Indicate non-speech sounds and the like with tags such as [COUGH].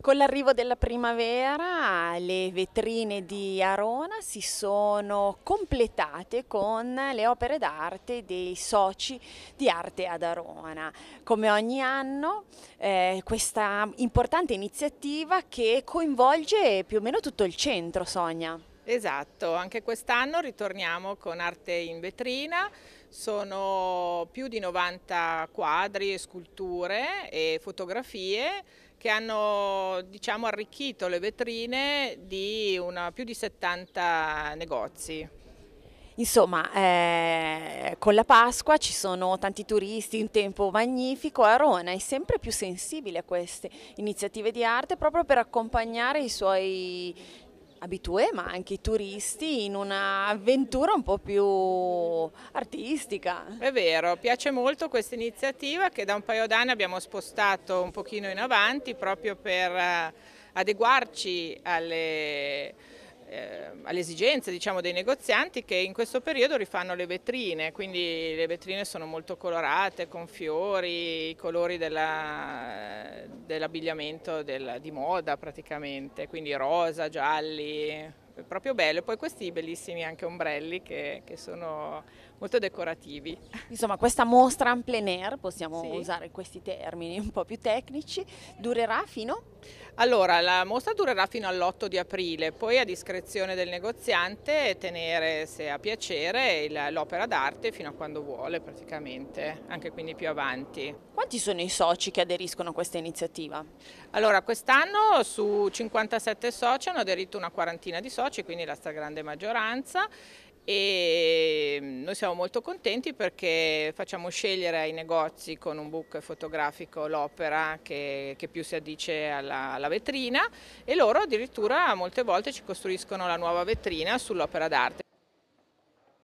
Con l'arrivo della primavera le vetrine di Arona si sono completate con le opere d'arte dei soci di Arte ad Arona. Come ogni anno eh, questa importante iniziativa che coinvolge più o meno tutto il centro, Sonia. Esatto, anche quest'anno ritorniamo con arte in vetrina, sono più di 90 quadri, sculture e fotografie che hanno diciamo, arricchito le vetrine di una, più di 70 negozi. Insomma, eh, con la Pasqua ci sono tanti turisti, un tempo magnifico, Arona è sempre più sensibile a queste iniziative di arte proprio per accompagnare i suoi abitue ma anche i turisti in un'avventura un po' più artistica. È vero, piace molto questa iniziativa che da un paio d'anni abbiamo spostato un pochino in avanti proprio per eh, adeguarci alle eh, alle esigenze diciamo, dei negozianti che in questo periodo rifanno le vetrine, quindi le vetrine sono molto colorate, con fiori, i colori dell'abbigliamento dell di moda praticamente, quindi rosa, gialli, proprio bello. E poi questi bellissimi anche ombrelli che, che sono molto decorativi. [LAUGHS] Insomma, questa mostra en plein air, possiamo sì. usare questi termini un po' più tecnici, durerà fino? Allora, la mostra durerà fino all'8 di aprile, poi a discrezione del negoziante tenere, se ha piacere, l'opera d'arte fino a quando vuole praticamente, anche quindi più avanti. Quanti sono i soci che aderiscono a questa iniziativa? Allora, quest'anno su 57 soci hanno aderito una quarantina di soci soci, quindi la stragrande maggioranza e mm, noi siamo molto contenti perché facciamo scegliere ai negozi con un book fotografico l'opera che, che, più si addice alla, alla, vetrina e loro addirittura molte volte ci costruiscono la nuova vetrina sull'opera d'arte.